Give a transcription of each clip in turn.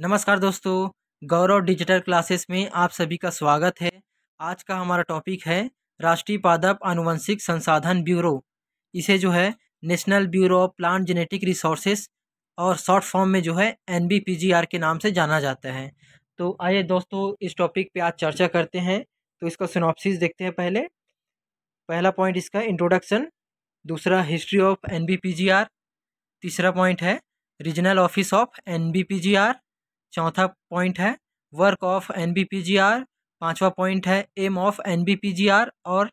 नमस्कार दोस्तों गौरव digital classes में आप सभी का स्वागत है आज का हमारा टॉपिक है राष्ट्रीय पादप आनुवंशिक संसाधन ब्यूरो इसे जो है national bureau of plant genetic resources और शॉर्ट फॉर्म में जो है एन के नाम से जाना जाता है तो आइए दोस्तों इस टॉपिक पे आज चर्चा करते हैं तो इसका सुनॉपसिस देखते हैं पहले पहला पॉइंट इसका इंट्रोडक्शन दूसरा हिस्ट्री ऑफ एन तीसरा पॉइंट है रीजनल ऑफिस ऑफ एन चौथा पॉइंट है work of N B P G R पाँचवा पॉइंट है aim of N B P G R और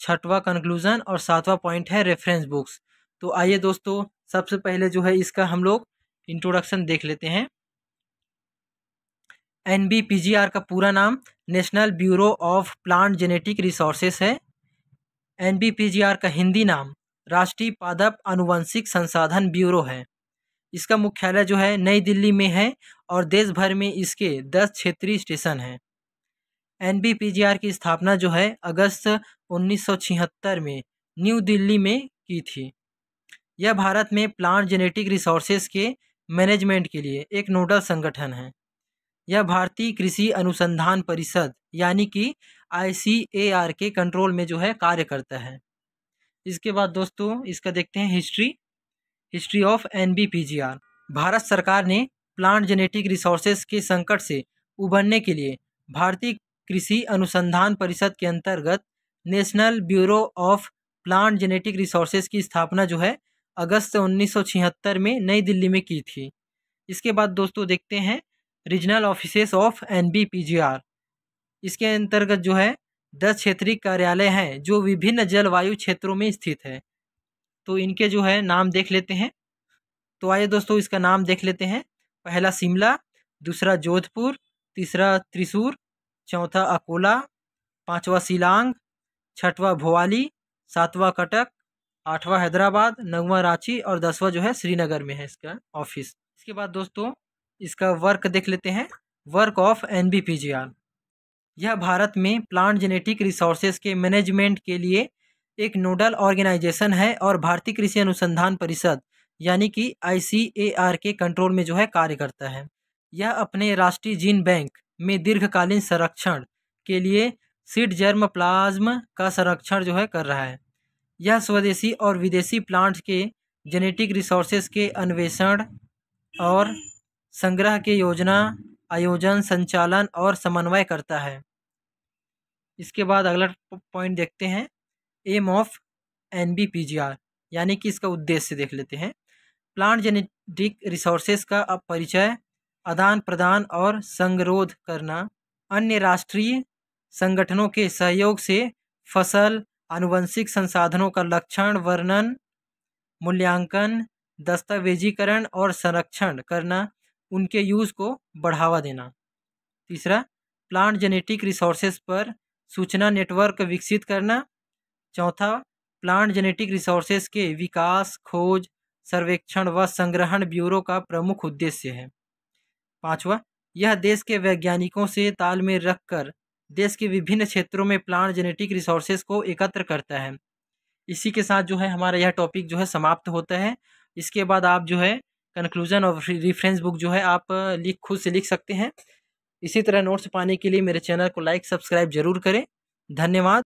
छठवा कंक्लूज़न और सातवां पॉइंट है रेफरेंस बुक्स तो आइए दोस्तों सबसे पहले जो है इसका हम लोग इंट्रोडक्शन देख लेते हैं N B P G R का पूरा नाम national bureau of plant genetic resources है N B P G R का हिंदी नाम राष्ट्रीय पादप आनुवंशिक संसाधन ब्यूरो है इसका मुख्यालय जो है नई दिल्ली में है और देश भर में इसके दस क्षेत्रीय स्टेशन हैं एन की स्थापना जो है अगस्त उन्नीस में न्यू दिल्ली में की थी यह भारत में प्लांट जेनेटिक रिसोर्सेज के मैनेजमेंट के लिए एक नोडल संगठन है यह भारतीय कृषि अनुसंधान परिषद यानी कि आई के कंट्रोल में जो है कार्य करता है इसके बाद दोस्तों इसका देखते हैं history history of N Bharat सरकार ने प्लांट जेनेटिक रिसोर्सेज के संकट से उबरने के लिए भारतीय कृषि अनुसंधान परिषद के अंतर्गत national bureau of plant genetic resources की स्थापना जो है अगस्त उन्नीस में नई दिल्ली में की थी इसके बाद दोस्तों देखते हैं रीजनल ऑफिसेस ऑफ एन इसके अंतर्गत जो है दस क्षेत्रीय कार्यालय हैं जो विभिन्न जलवायु क्षेत्रों में स्थित है तो इनके जो है नाम देख लेते हैं तो आइए दोस्तों इसका नाम देख लेते हैं पहला शिमला दूसरा जोधपुर तीसरा त्रिशूर चौथा अकोला पांचवा शिलांग छठवा भोवाली सातवा कटक आठवा हैदराबाद नौवा रांची और दसवां जो है श्रीनगर में है इसका ऑफिस इसके बाद दोस्तों इसका वर्क देख लेते हैं वर्क ऑफ एन यह भारत में प्लांट जेनेटिक रिसोर्सेज के मैनेजमेंट के लिए एक नोडल ऑर्गेनाइजेशन है और भारतीय कृषि अनुसंधान परिषद यानी कि आई के कंट्रोल में जो है कार्य करता है यह अपने राष्ट्रीय जीन बैंक में दीर्घकालीन संरक्षण के लिए सीड जर्म प्लाज्म का संरक्षण जो है कर रहा है यह स्वदेशी और विदेशी प्लांट के जेनेटिक रिसोर्सेज के अन्वेषण और संग्रह के योजना आयोजन संचालन और समन्वय करता है इसके बाद अगला पॉइंट देखते हैं aim of N B P G R यानी कि इसका उद्देश्य देख लेते हैं प्लांट जेनेटिक रिसोर्सेज का परिचय आदान प्रदान और संगरोध करना अन्य राष्ट्रीय संगठनों के सहयोग से फसल आनुवंशिक संसाधनों का लक्षण वर्णन मूल्यांकन दस्तावेजीकरण और संरक्षण करना उनके यूज़ को बढ़ावा देना तीसरा प्लांट जेनेटिक रिसोर्सेज पर सूचना नेटवर्क विकसित करना चौथा प्लांट जेनेटिक रिसोर्सेज के विकास खोज सर्वेक्षण व संग्रहण ब्यूरो का प्रमुख उद्देश्य है पांचवा यह देश के वैज्ञानिकों से तालमेल रखकर देश के विभिन्न क्षेत्रों में प्लांट जेनेटिक रिसोर्सेज को एकत्र करता है इसी के साथ जो है हमारा यह टॉपिक जो है समाप्त होता है इसके बाद आप जो है कंक्लूजन और रिफ्रेंस बुक जो है आप लिख खुद से लिख सकते हैं इसी तरह नोट्स पाने के लिए मेरे चैनल को लाइक सब्सक्राइब जरूर करें धन्यवाद